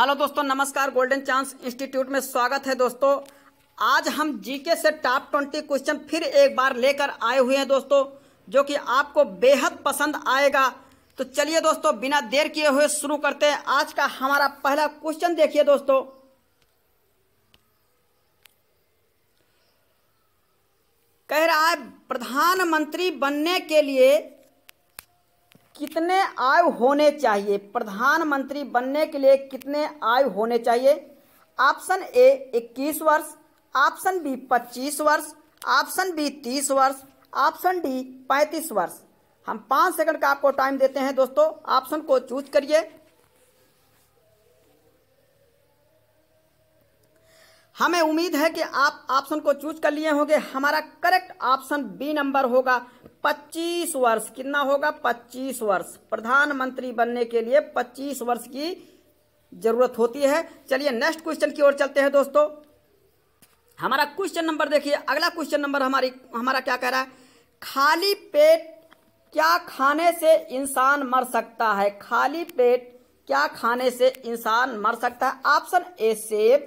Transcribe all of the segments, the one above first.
hello दोस्तों नमस्कार golden chance institute में स्वागत है दोस्तों आज हम जीके से टॉप ट्वेंटी क्वेश्चन फिर एक बार लेकर आए हुए हैं दोस्तों जो कि आपको बेहद पसंद आएगा तो चलिए दोस्तों बिना देर किए हुए शुरू करते हैं आज का हमारा पहला क्वेश्चन देखिए दोस्तों कह रहा है प्रधानमंत्री बनने के लिए कितने आयु होने चाहिए प्रधानमंत्री बनने के लिए कितने आयु होने चाहिए ऑप्शन ए 21 वर्ष ऑप्शन बी 25 वर्ष ऑप्शन बी 30 वर्ष ऑप्शन डी 35 वर्ष हम पाँच सेकंड का आपको टाइम देते हैं दोस्तों ऑप्शन को चूज करिए हमें उम्मीद है कि आप ऑप्शन को चूज कर लिए होंगे हमारा करेक्ट ऑप्शन बी नंबर होगा 25 वर्ष कितना होगा 25 वर्ष प्रधानमंत्री बनने के लिए 25 वर्ष की जरूरत होती है चलिए नेक्स्ट क्वेश्चन की ओर चलते हैं दोस्तों हमारा क्वेश्चन नंबर देखिए अगला क्वेश्चन नंबर हमारी हमारा क्या कह रहा है खाली पेट क्या खाने से इंसान मर सकता है खाली पेट क्या खाने से इंसान मर सकता है ऑप्शन ए सेब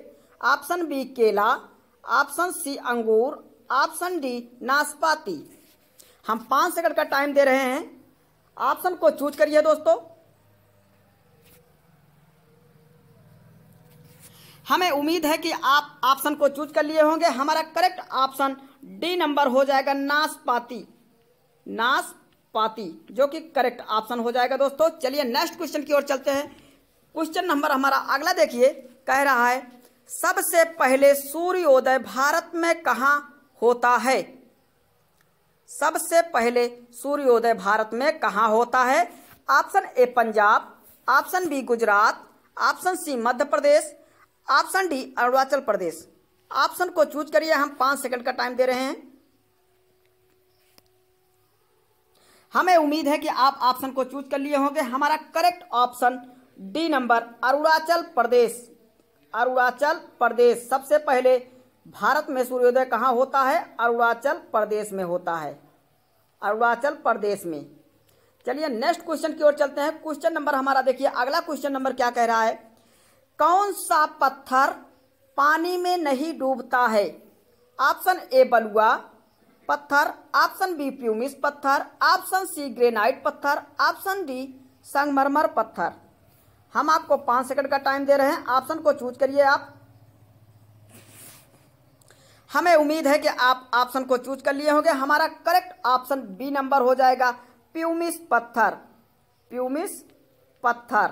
ऑप्शन बी केला ऑप्शन सी अंगूर ऑप्शन डी नाशपाती हम पाँच सेकंड का टाइम दे रहे हैं ऑप्शन को चूज करिए दोस्तों हमें उम्मीद है कि आप ऑप्शन को चूज कर लिए होंगे हमारा करेक्ट ऑप्शन डी नंबर हो जाएगा नाशपाती नाशपाती जो कि करेक्ट ऑप्शन हो जाएगा दोस्तों चलिए नेक्स्ट क्वेश्चन की ओर चलते हैं क्वेश्चन नंबर हमारा अगला देखिए कह रहा है सबसे पहले सूर्योदय भारत में कहाँ होता है सबसे पहले सूर्योदय भारत में कहाँ होता है option A Punjab option B Gujarat option C Madhya Pradesh option D Arunachal Pradesh option को चूज करिए हम पांच सेकंड का टाइम दे रहे हैं हमें उम्मीद है कि आप ऑप्शन को चूज कर लिए होंगे हमारा correct option D number Arunachal Pradesh Arunachal Pradesh सबसे पहले भारत में सूर्योदय कहाँ होता है अरुणाचल प्रदेश में होता है अरुणाचल प्रदेश में चलिए नेक्स्ट क्वेश्चन की ओर चलते हैं क्वेश्चन नंबर हमारा देखिए अगला क्वेश्चन नंबर क्या कह रहा है कौन सा पत्थर पानी में नहीं डूबता है ऑप्शन ए बलुआ पत्थर ऑप्शन बी प्यूमिस पत्थर ऑप्शन सी ग्रेनाइट पत्थर ऑप्शन डी संगमरमर पत्थर हम आपको पांच सेकंड का टाइम दे रहे हैं ऑप्शन को चूज करिए आप हमें उम्मीद है कि आप ऑप्शन को चूज कर लिए होंगे हमारा करेक्ट ऑप्शन बी नंबर हो जाएगा प्यूमिस पत्थर प्यूमिस पत्थर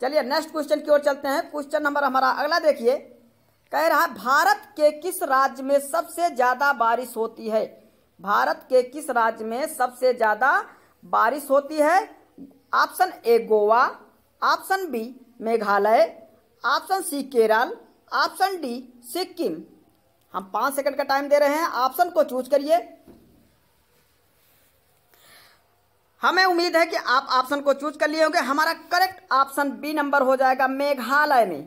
चलिए नेक्स्ट क्वेश्चन की ओर चलते हैं क्वेश्चन नंबर हमारा अगला देखिए कह रहा है भारत के किस राज्य में सबसे ज़्यादा बारिश होती है भारत के किस राज्य में सबसे ज़्यादा बारिश होती है option A Goa option B Meghalaya option C Kerala option D Sikkim हम पांच सेकंड का टाइम दे रहे हैं ऑप्शन को चूज करिए हमें उम्मीद है कि आप ऑप्शन को चूज कर लिए होंगे हमारा करेक्ट ऑप्शन बी नंबर हो जाएगा मेघालय में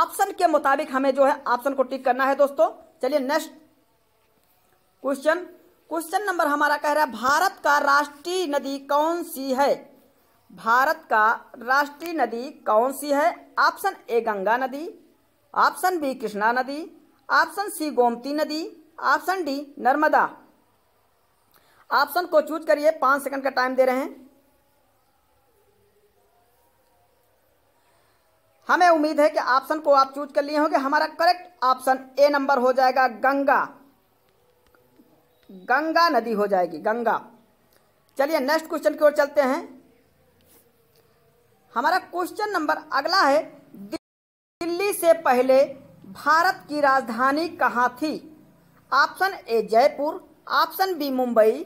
ऑप्शन के मुताबिक हमें जो है ऑप्शन को टिक करना है दोस्तों चलिए नेक्स्ट क्वेश्चन क्वेश्चन नंबर हमारा कह रहा है भारत का राष्ट्रीय नदी कौन सी है भारत का राष्ट्रीय नदी कौन सी है ऑप्शन ए गंगा नदी ऑप्शन बी कृष्णा नदी ऑप्शन सी गोमती नदी ऑप्शन डी नर्मदा ऑप्शन को चूज करिए पांच सेकंड का टाइम दे रहे हैं हमें उम्मीद है कि ऑप्शन को आप चूज कर लिए होंगे हमारा करेक्ट ऑप्शन ए नंबर हो जाएगा गंगा गंगा नदी हो जाएगी गंगा चलिए नेक्स्ट क्वेश्चन की ओर चलते हैं हमारा क्वेश्चन नंबर अगला है दिल्ली से पहले भारत की राजधानी कहाँ थी option A Jaipur option B Mumbai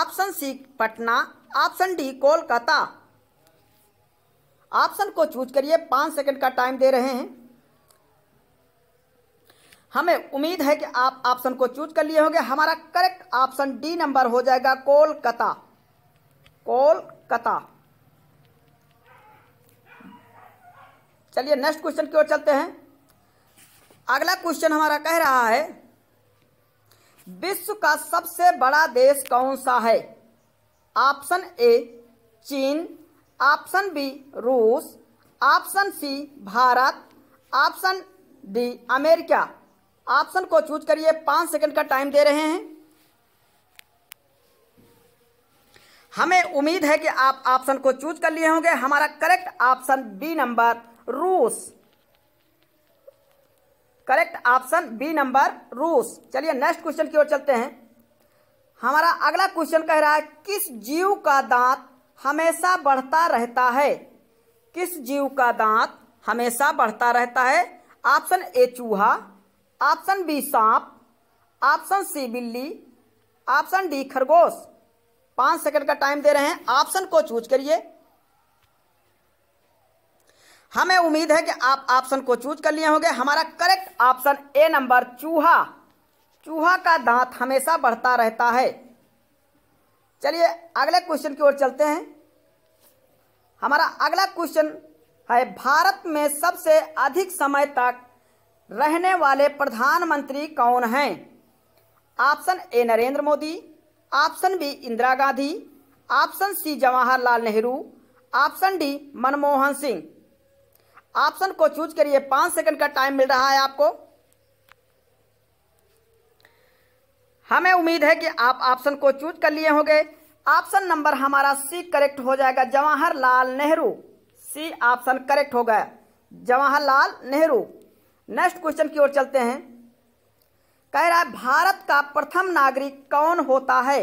option C Patna option D Kolkata option को चूज करिए पांच सेकंड का टाइम दे रहे हैं हमें उम्मीद है कि आप ऑप्शन को चूज कर लिए होंगे हमारा करेक्ट ऑप्शन डी नंबर हो जाएगा कोलकाता कोलकाता चलिए नेक्स्ट क्वेश्चन की ओर चलते हैं अगला क्वेश्चन हमारा कह रहा है विश्व का सबसे बड़ा देश कौन सा है ऑप्शन ए चीन ऑप्शन बी रूस option C Bharat option D America option को चूज करिए पांच सेकंड का टाइम दे रहे हैं हमें उम्मीद है कि आप ऑप्शन को चूज कर लिए होंगे हमारा करेक्ट ऑप्शन बी नंबर रूस करेक्ट ऑप्शन बी नंबर रूस चलिए नेक्स्ट क्वेश्चन की ओर चलते हैं हमारा अगला क्वेश्चन कह रहा है किस जीव का दांत हमेशा बढ़ता रहता है किस जीव का दांत हमेशा बढ़ता रहता है ऑप्शन ए चूहा ऑप्शन बी सांप ऑप्शन सी बिल्ली ऑप्शन डी खरगोश पांच सेकंड का टाइम दे रहे हैं ऑप्शन को चूज करिए हमें उम्मीद है कि आप ऑप्शन को चूज कर लिए होंगे हमारा करेक्ट ऑप्शन ए नंबर चूहा चूहा का दांत हमेशा बढ़ता रहता है चलिए अगले क्वेश्चन की ओर चलते हैं हमारा अगला क्वेश्चन है भारत में सबसे अधिक समय तक रहने वाले प्रधानमंत्री कौन हैं option A Narendra Modi option B Indira Gandhi option C Jawaharlal Nehru option D Manmohan Singh option को चूज करिए पांच सेकंड का टाइम मिल रहा है आपको हमें उम्मीद है कि आप ऑप्शन को चूज कर लिए होंगे ऑप्शन नंबर हमारा सी करेक्ट हो जाएगा Jawaharlal Nehru C option correct हो गया जवाहरलाल नेहरू नेक्स्ट क्वेश्चन की ओर चलते हैं कह रहा है भारत का प्रथम नागरिक कौन होता है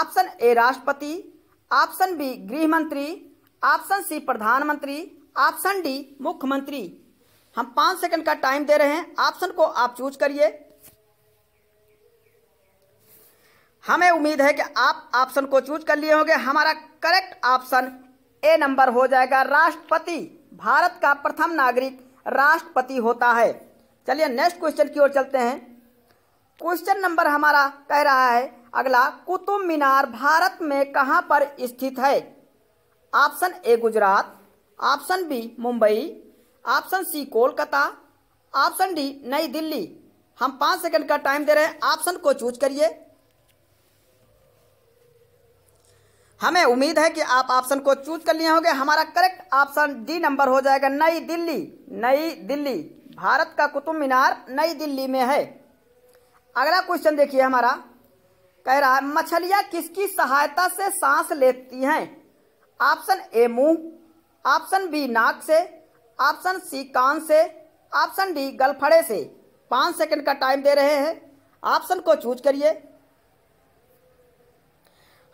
ऑप्शन ए राष्ट्रपति ऑप्शन बी गृह मंत्री ऑप्शन सी प्रधानमंत्री ऑप्शन डी मुख्यमंत्री हम पांच सेकंड का टाइम दे रहे हैं ऑप्शन को आप चूज करिए हमें उम्मीद है कि आप ऑप्शन को चूज कर लिए होंगे हमारा करेक्ट ऑप्शन ए नंबर हो जाएगा राष्ट्रपति भारत का प्रथम नागरिक राष्ट्रपति होता है चलिए नेक्स्ट क्वेश्चन की ओर चलते हैं क्वेश्चन नंबर हमारा कह रहा है अगला कुतुब मीनार भारत में कहां पर स्थित है option A Gujarat option B Mumbai option C Kolkata option D Nai Delhi हम पांच सेकंड का टाइम दे रहे हैं ऑप्शन को चूज करिए हमें उम्मीद है कि आप ऑप्शन को चूज कर लिए होंगे हमारा करेक्ट ऑप्शन डी नंबर हो जाएगा नई दिल्ली नई दिल्ली भारत का कुतुब मीनार नई दिल्ली में है अगला क्वेश्चन देखिए हमारा कह रहा है मछलियां किसकी सहायता से सांस लेती हैं ऑप्शन ए मुंह ऑप्शन बी नाक से ऑप्शन सी कान से ऑप्शन डी गलफड़े से पाँच सेकंड का टाइम दे रहे हैं ऑप्शन को चूज करिए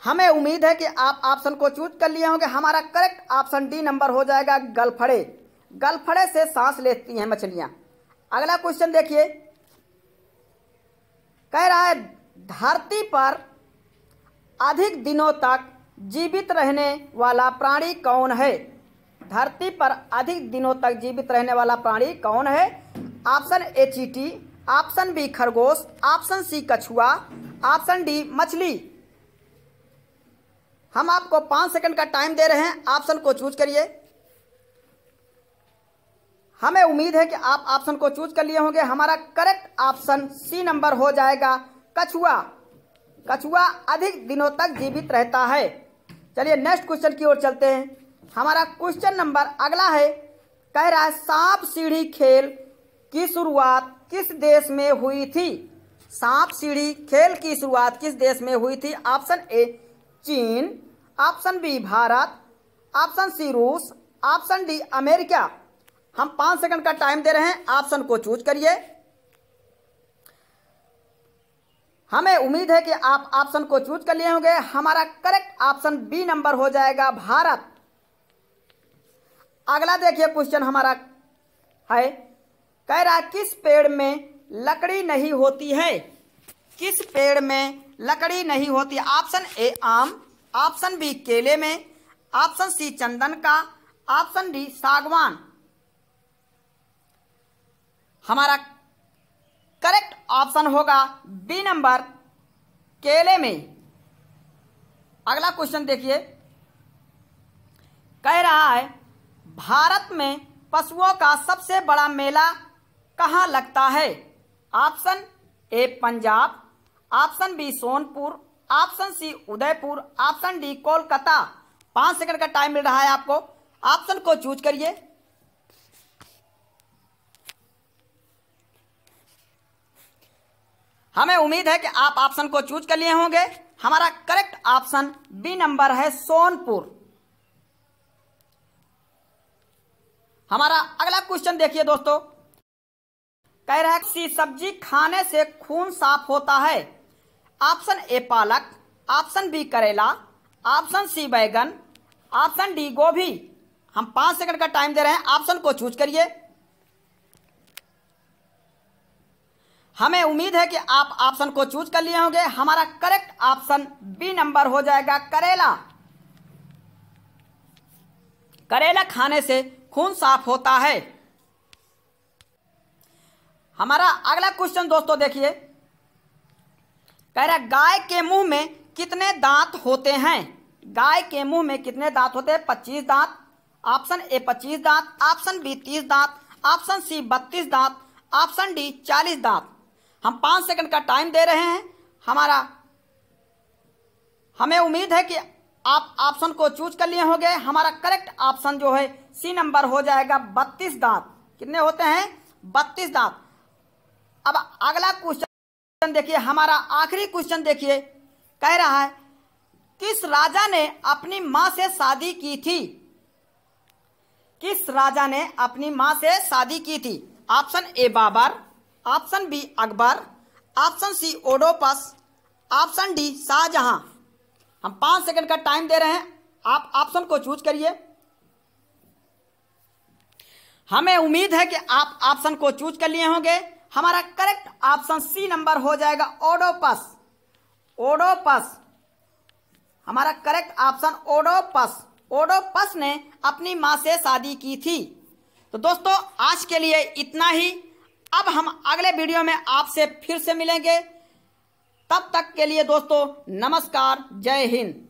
हमें उम्मीद है कि आप ऑप्शन को चूज कर लिए होंगे हमारा करेक्ट ऑप्शन डी नंबर हो जाएगा गलफड़े गलफड़े से सांस लेती हैं मछलियां अगला क्वेश्चन देखिए कह रहा है धरती पर अधिक दिनों तक जीवित रहने वाला प्राणी कौन है धरती पर अधिक दिनों तक जीवित रहने वाला प्राणी कौन है ऑप्शन ए चीटी ऑप्शन बी खरगोश ऑप्शन सी कछुआ ऑप्शन डी मछली हम आपको पांच सेकंड का टाइम दे रहे हैं ऑप्शन को चूज करिए हमें उम्मीद है कि आप ऑप्शन को चूज कर लिए होंगे हमारा करेक्ट ऑप्शन सी नंबर हो जाएगा कछुआ कछुआ अधिक दिनों तक जीवित रहता है चलिए नेक्स्ट क्वेश्चन की ओर चलते हैं हमारा क्वेश्चन नंबर अगला है कह रहा है सांप सीढ़ी खेल की शुरुआत किस देश में हुई थी सांप सीढ़ी खेल की शुरुआत किस देश में हुई थी ऑप्शन ए चीन option B Bharat option C रूस ऑप्शन डी अमेरिका हम पांच सेकंड का टाइम दे रहे हैं ऑप्शन को चूज करिए हमें उम्मीद है कि आप ऑप्शन को चूज कर लिए होंगे हमारा करेक्ट ऑप्शन बी नंबर हो जाएगा भारत अगला देखिए क्वेश्चन हमारा है कह रहा किस पेड़ में लकड़ी नहीं होती है किस पेड़ में लकड़ी नहीं होती ऑप्शन ए आम ऑप्शन बी केले में ऑप्शन सी चंदन का ऑप्शन डी सागवान हमारा करेक्ट ऑप्शन होगा बी नंबर केले में अगला क्वेश्चन देखिए कह रहा है भारत में पशुओं का सबसे बड़ा मेला कहाँ लगता है option A Punjab option B Sonpur option C Udaipur option D Kolkata पांच सेकंड का टाइम मिल रहा है आपको ऑप्शन को चूज करिए हमें उम्मीद है कि आप ऑप्शन को चूज कर लिए होंगे हमारा करेक्ट ऑप्शन बी नंबर है सोनपुर हमारा अगला क्वेश्चन देखिए दोस्तों कह रहा है सी सब्जी खाने से खून साफ होता है ऑप्शन ए पालक ऑप्शन बी करेला ऑप्शन सी बैगन ऑप्शन डी गोभी हम पांच सेकंड का टाइम दे रहे हैं ऑप्शन को चूज करिए हमें उम्मीद है कि आप ऑप्शन को चूज कर लिए होंगे हमारा करेक्ट ऑप्शन बी नंबर हो जाएगा करेला करेला खाने से खून साफ होता है हमारा अगला क्वेश्चन दोस्तों देखिए कह रहा गाय के मुंह में कितने दांत होते हैं गाय के मुंह में कितने दांत होते हैं पच्चीस दांत ऑप्शन ए पच्चीस दांत ऑप्शन बी तीस दांत ऑप्शन सी बत्तीस दांत ऑप्शन डी चालीस दांत हम पांच सेकंड का टाइम दे रहे हैं हमारा हमें उम्मीद है कि आप ऑप्शन को चूज कर लिए होंगे हमारा करेक्ट ऑप्शन जो है सी नंबर हो जाएगा बत्तीस दांत कितने होते हैं बत्तीस दांत अब अगला क्वेश्चन देखिए हमारा आखिरी क्वेश्चन देखिए कह रहा है किस राजा ने अपनी मां से शादी की थी किस राजा ने अपनी मां से शादी की थी option A Babar option B Akbar option C Oedipus option D Shahjahan हम पांच सेकंड का टाइम दे रहे हैं आप ऑप्शन को चूज करिए हमें उम्मीद है कि आप ऑप्शन को चूज कर लिए होंगे हमारा करेक्ट ऑप्शन सी नंबर हो जाएगा ओडोपस ओडोपस हमारा करेक्ट ऑप्शन ओडोपस ओडोपस ने अपनी माँ से शादी की थी तो दोस्तों आज के लिए इतना ही अब हम अगले वीडियो में आपसे फिर से मिलेंगे तब तक के लिए दोस्तों नमस्कार जय हिंद